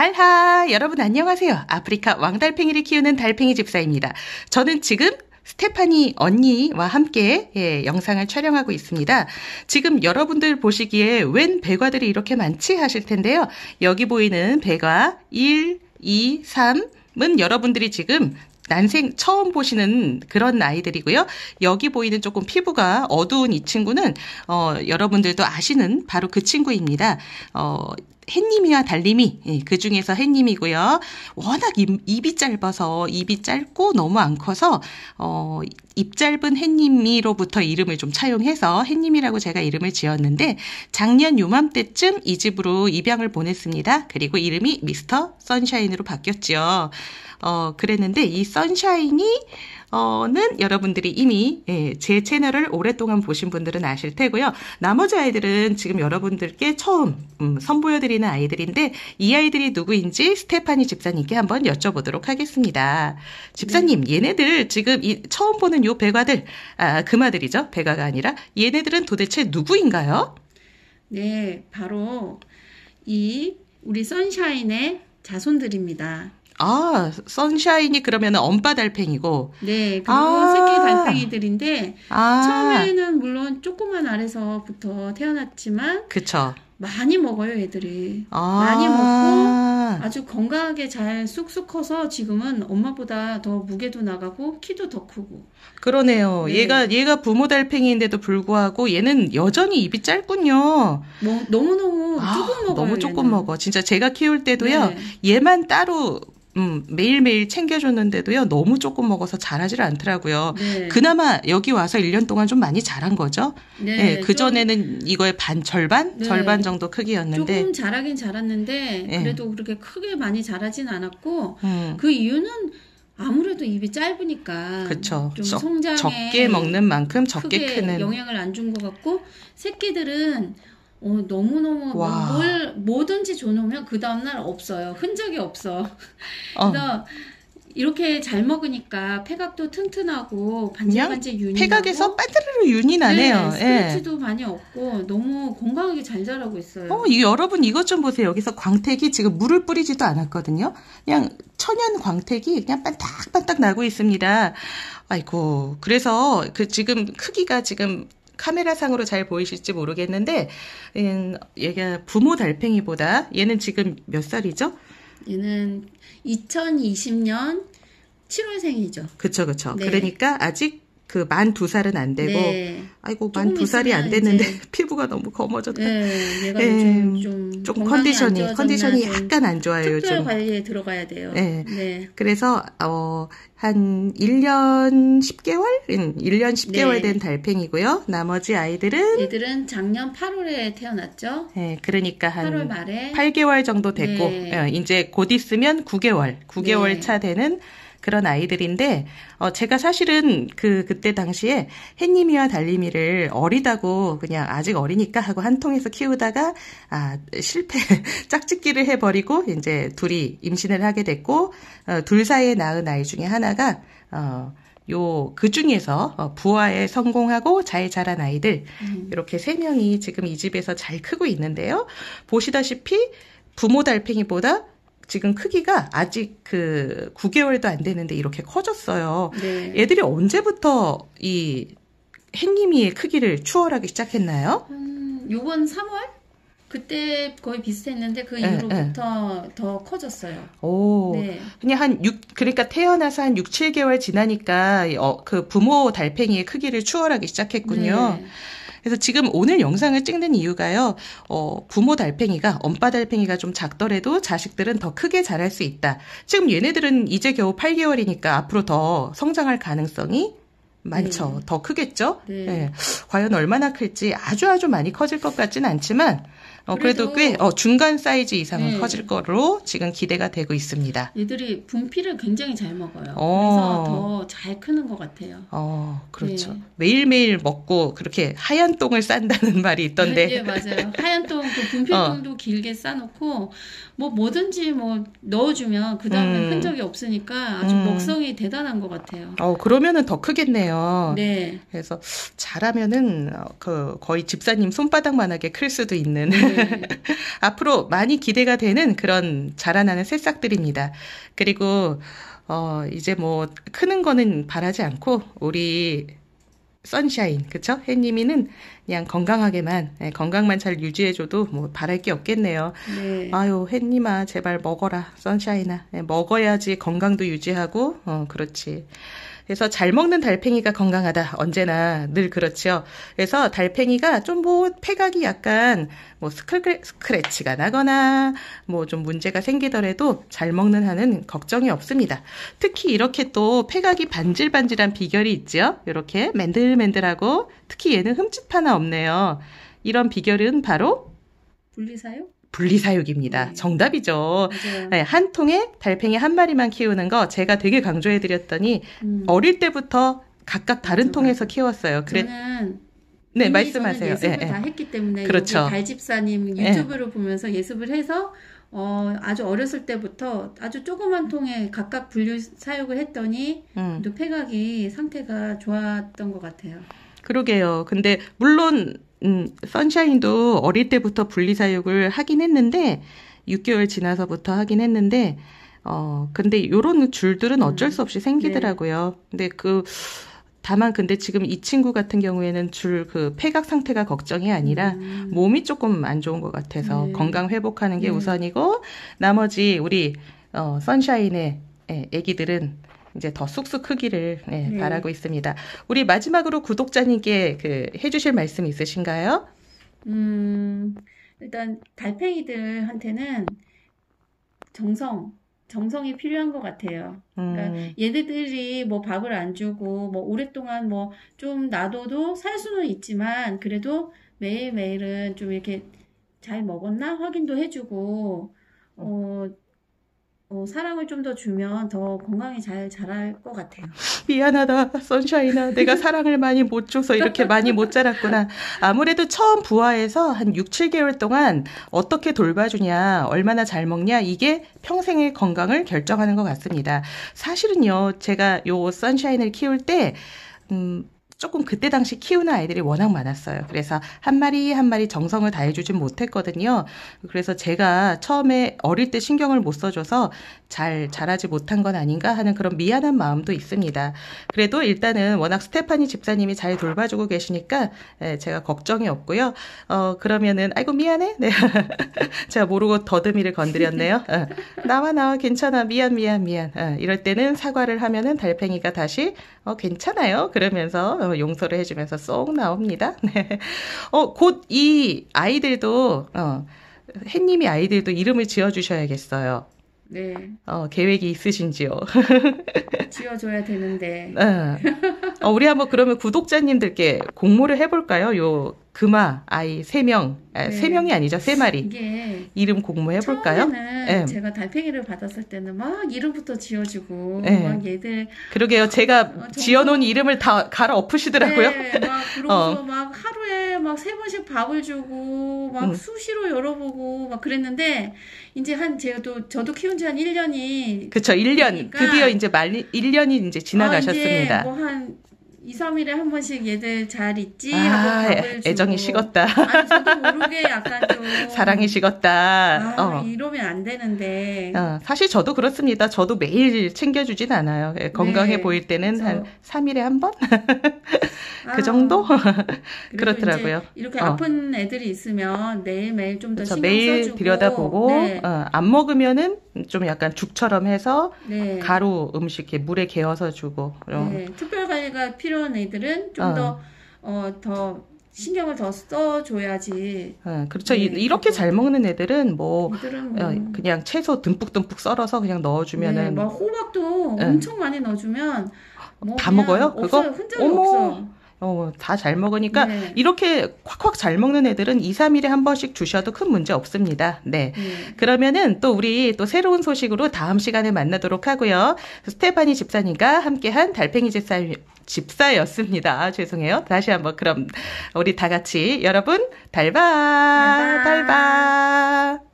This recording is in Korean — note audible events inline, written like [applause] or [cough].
달하! 여러분 안녕하세요. 아프리카 왕달팽이를 키우는 달팽이 집사입니다. 저는 지금 스테파니 언니와 함께 예, 영상을 촬영하고 있습니다. 지금 여러분들 보시기에 웬 배과들이 이렇게 많지 하실 텐데요. 여기 보이는 배과 1, 2, 3은 여러분들이 지금 난생 처음 보시는 그런 아이들이고요. 여기 보이는 조금 피부가 어두운 이 친구는 어, 여러분들도 아시는 바로 그 친구입니다. 어, 햇님이와 달님이 예, 그 중에서 햇님이고요. 워낙 입, 입이 짧아서 입이 짧고 너무 안 커서 어, 입 짧은 햇님이로부터 이름을 좀 차용해서 햇님이라고 제가 이름을 지었는데 작년 요맘때쯤 이 집으로 입양을 보냈습니다. 그리고 이름이 미스터 선샤인으로 바뀌었지요. 어, 그랬는데 이 선샤인이 어는 여러분들이 이미 예, 제 채널을 오랫동안 보신 분들은 아실 테고요. 나머지 아이들은 지금 여러분들께 처음 음, 선보여드리는 아이들인데 이 아이들이 누구인지 스테파니 집사님께 한번 여쭤보도록 하겠습니다. 집사님, 네. 얘네들 지금 이 처음 보는 요 백화들, 아, 금화들이죠. 배가가 아니라 얘네들은 도대체 누구인가요? 네, 바로 이 우리 선샤인의 자손들입니다. 아, 선샤인이 그러면 엄빠 달팽이고. 네, 그리고 아~ 새끼 달팽이들인데 아~ 처음에는 물론 조그만 알에서부터 태어났지만 그쵸. 많이 먹어요, 애들이. 아~ 많이 먹고 아주 건강하게 잘 쑥쑥 커서 지금은 엄마보다 더 무게도 나가고 키도 더 크고. 그러네요. 네. 얘가 얘가 부모 달팽이인데도 불구하고 얘는 여전히 입이 짧군요. 뭐, 너무너무 아, 조금 먹어요. 너무 조금 얘는. 먹어. 진짜 제가 키울 때도요. 네. 얘만 따로 음, 매일매일 챙겨줬는데도요, 너무 조금 먹어서 자라질 않더라고요. 네. 그나마 여기 와서 1년 동안 좀 많이 자란 거죠. 네. 네 그전에는 이거의 반, 절반? 네. 절반 정도 크기였는데. 조금 자라긴 자랐는데, 예. 그래도 그렇게 크게 많이 자라진 않았고, 음. 그 이유는 아무래도 입이 짧으니까 그쵸. 좀 성장에 적게 먹는 만큼 적게 크는 영향을 안 준 것 같고 새끼들은 어, 너무너무 와. 뭘 뭐든지 줘놓으면 그 다음날 없어요. 흔적이 없어. [laughs] 어. 그래서 어. 이렇게 잘 먹으니까 폐각도 튼튼하고 반질반질 윤이 폐각에서 빠르르 윤이 나네요. 네, 스트레치도 예. 많이 없고 너무 건강하게 잘 자라고 있어요. 어, 이, 여러분 이것 좀 보세요. 여기서 광택이 지금 물을 뿌리지도 않았거든요. 그냥 천연 광택이 그냥 반딱반딱 나고 있습니다. 아이고 그래서 그 지금 크기가 지금 카메라상으로 잘 보이실지 모르겠는데 음, 얘가 부모 달팽이보다 얘는 지금 몇 살이죠? 얘는 2020년 7월생이죠. 그쵸, 그쵸. 네. 그러니까 아직 그만두 살은 안 되고 네. 아이고 만 두 살이 안 됐는데 [laughs] 피부가 너무 검어졌다. 네, 얘가 네. 좀, 좀 컨디션이 컨디션이 약간 안 좋아요 특별 요즘. 특 관리에 들어가야 돼요. 네. 네. 그래서 어한 1년 10개월, 1년 10개월 된 달팽이고요. 나머지 아이들은 얘들은 작년 8월에 태어났죠. 네, 그러니까 한 8월 말에 8개월 정도 됐고 네. 이제 곧 있으면 9개월, 9개월 차 되는 그런 아이들인데 어 제가 사실은 그 그때 당시에 햇님이와 달님이를 어리다고 그냥 아직 어리니까 하고 한통해서 키우다가 아 실패 [laughs] 짝짓기를 해 버리고 이제 둘이 임신을 하게 됐고 어, 둘 사이에 낳은 아이 중에 하나가 어 요그 중에서 어, 부화에 성공하고 잘 자란 아이들 음. 이렇게 세 명이 지금 이 집에서 잘 크고 있는데요. 보시다시피 부모 달팽이보다 지금 크기가 아직 그 9개월도 안 되는데 이렇게 커졌어요. 네. 얘들이 언제부터 이 햇님이의 크기를 추월하기 시작했나요? 음, 요번 3월? 그때 거의 비슷했는데 그 예, 이후로부터 네, 네. 더 커졌어요. 오. 네. 그냥 한 6, 그러니까 태어나서 한 6, 7개월 지나니까 어, 그 부모 달팽이의 크기를 추월하기 시작했군요. 네. 그래서 지금 오늘 영상을 찍는 이유가요. 어, 부모 달팽이가 엄빠 달팽이가 좀 작더라도 자식들은 더 크게 자랄 수 있다. 지금 얘네들은 이제 겨우 8개월이니까 앞으로 더 성장할 가능성이 많죠. 네. 더 크겠죠? 네. 네. 과연 얼마나 클지 아주 아주 많이 커질 것 같진 않지만 어, 그래도, 그래도 꽤 어, 중간 사이즈 이상은 네. 커질 거로 지금 기대가 되고 있습니다. 얘들이 분필을 굉장히 잘 먹어요. 어. 그래서 더 잘 크는 것 같아요. 어, 그렇죠. 네. 매일매일 먹고 그렇게 하얀 똥을 싼다는 [laughs] 말이 있던데. 네, 네 맞아요. 하얀 똥, 그 분필똥도 [laughs] 어. 길게 싸놓고 뭐 뭐든지 뭐 넣어주면 그 다음에 음. 흔적이 없으니까 아주 음. 먹성이 대단한 것 같아요. 어, 그러면은 더 크겠네요. 네. 그래서 잘하면은 어, 그 거의 집사님 손바닥만하게 클 수도 있는. 네. [laughs] 앞으로 많이 기대가 되는 그런 자라나는 새싹들입니다. 그리고 어 이제 뭐 크는 거는 바라지 않고 우리 선샤인 그쵸? 햇님이는 그냥 건강하게만 네, 건강만 잘 유지해줘도 뭐 바랄 게 없겠네요. 네. 아유 햇님아 제발 먹어라 선샤인아 네, 먹어야지 건강도 유지하고 어 그렇지. 그래서 잘 먹는 달팽이가 건강하다. 언제나 늘 그렇죠. 그래서 달팽이가 좀 뭐 폐각이 약간 뭐 스크래, 스크래치가 나거나 뭐 좀 문제가 생기더라도 잘 먹는 한은 걱정이 없습니다. 특히 이렇게 또 폐각이 반질반질한 비결이 있죠 이렇게 맨들맨들하고 특히 얘는 흠집 하나 없네요. 이런 비결은 바로 분리사용? 분리사육입니다. 네. 정답이죠. 네, 한 통에 달팽이 한 마리만 키우는 거 제가 되게 강조해드렸더니 음. 어릴 때부터 각각 다른 그렇죠, 맞아요. 통에서 키웠어요. 그래. 저는 네 말씀하세요. 예, 예습을 예, 예. 다 했기 때문에 그렇죠. 달집사님 유튜브를 예. 보면서 예습을 해서 어, 아주 어렸을 때부터 아주 조그만 통에 각각 분리 사육을 했더니 음. 또 폐각이 상태가 좋았던 것 같아요. 그러게요. 근데 물론 음, 선샤인도 어릴 때부터 분리사육을 하긴 했는데 6개월 지나서부터 하긴 했는데 어 근데 요런 줄들은 어쩔 음. 수 없이 생기더라고요. 네. 근데 그 다만 근데 지금 이 친구 같은 경우에는 줄 그 폐각 상태가 걱정이 아니라 음. 몸이 조금 안 좋은 것 같아서 네. 건강 회복하는 게 네. 우선이고 나머지 우리 어 선샤인의 예, 애기들은 이제 더 쑥쑥 크기를 네, 음. 바라고 있습니다. 우리 마지막으로 구독자님께 그 해주실 말씀 있으신가요? 음, 일단 달팽이들한테는 정성, 정성이 필요한 것 같아요. 그러니까 음. 얘네들이 뭐 밥을 안 주고 뭐 오랫동안 뭐 좀 놔둬도 살 수는 있지만 그래도 매일매일은 좀 이렇게 잘 먹었나 확인도 해주고 어 어, 사랑을 좀 더 주면 더 건강히 잘 자랄 것 같아요. 미안하다, 선샤이나. 내가 [laughs] 사랑을 많이 못 줘서 이렇게 많이 못 자랐구나. 아무래도 처음 부화해서 한 6, 7개월 동안 어떻게 돌봐주냐, 얼마나 잘 먹냐, 이게 평생의 건강을 결정하는 것 같습니다. 사실은요, 제가 요 선샤인을 키울 때, 음, 조금 그때 당시 키우는 아이들이 워낙 많았어요. 그래서 한 마리 한 마리 정성을 다해주진 못했거든요. 그래서 제가 처음에 어릴 때 신경을 못 써줘서 잘 자라지 못한 건 아닌가 하는 그런 미안한 마음도 있습니다. 그래도 일단은 워낙 스테파니 집사님이 잘 돌봐주고 계시니까 네, 제가 걱정이 없고요. 어, 그러면은 아이고 미안해. 네. [laughs] 제가 모르고 더듬이를 건드렸네요. 어, 나와 나와 괜찮아 미안 미안 미안. 어, 이럴 때는 사과를 하면은 달팽이가 다시 어, 괜찮아요. 그러면서 어, 용서를 해주면서 쏙 나옵니다. [laughs] 네. 어, 곧 이 아이들도, 어, 햇님이 아이들도 이름을 지어주셔야겠어요. 네. 어, 계획이 있으신지요? [laughs] 지어줘야 되는데. 네. 어, 우리 한번 그러면 구독자님들께 공모를 해볼까요? 요 금아 아이 세 명 세명이 네. 아니죠 세마리 이름 공모해 볼까요? 처음에는 네. 제가 달팽이를 받았을 때는 막 이름부터 지어주고 네. 막 얘들 그러게요 제가 어, 지어놓은 이름을 다 갈아 엎으시더라고요 네, 막그러고서 [laughs] 어. 막 하루에 막 세 번씩 밥을 주고 막 음. 수시로 열어보고 막 그랬는데 이제 한 제도 저도 키운 지 한 1년이 그쵸 1년 드디어 이제 말 1년이 어, 이제 지나가셨습니다 어, 뭐 뭐한 2, 3일에 한 번씩 얘들 잘 있지? 아, 애정이 식었다. 아니, 저도 모르게 약간 좀. [laughs] 사랑이 식었다. 아, 어. 이러면 안 되는데. 어, 사실 저도 그렇습니다. 저도 매일 챙겨주진 않아요. 예, 건강해 네, 보일 때는 그래서... 한 3일에 한 번? [laughs] 그 아, 정도? [laughs] 그렇더라고요. 이렇게 어. 아픈 애들이 있으면 매일매일 좀 더 신경 써주고. 매일 들여다보고, 네. 어, 안 먹으면은 좀 약간 죽처럼 해서 네. 가루 음식 이 물에 개어서 주고 네. 특별 관리가 필요한 애들은 좀 더어더 어. 더 신경을 더 써줘야지. 네, 그렇죠. 네, 이렇게 잘 먹는 애들은 뭐, 어, 뭐, 그냥 채소 듬뿍듬뿍 썰어서 그냥 넣어주면은 네, 뭐 호박도 네. 엄청 많이 넣어주면 뭐다 먹어요. 그거 없어요. 흔적이 어머. 없어. 어, 다 잘 먹으니까 네. 이렇게 콱콱 잘 먹는 애들은 2, 3일에 한 번씩 주셔도 큰 문제 없습니다. 네. 네. 그러면은 또 우리 또 새로운 소식으로 다음 시간에 만나도록 하고요. 스테파니 집사님과 함께한 달팽이 집사 집사였습니다. 아, 죄송해요. 다시 한번 그럼 우리 다 같이 여러분 달바 달바, 달바.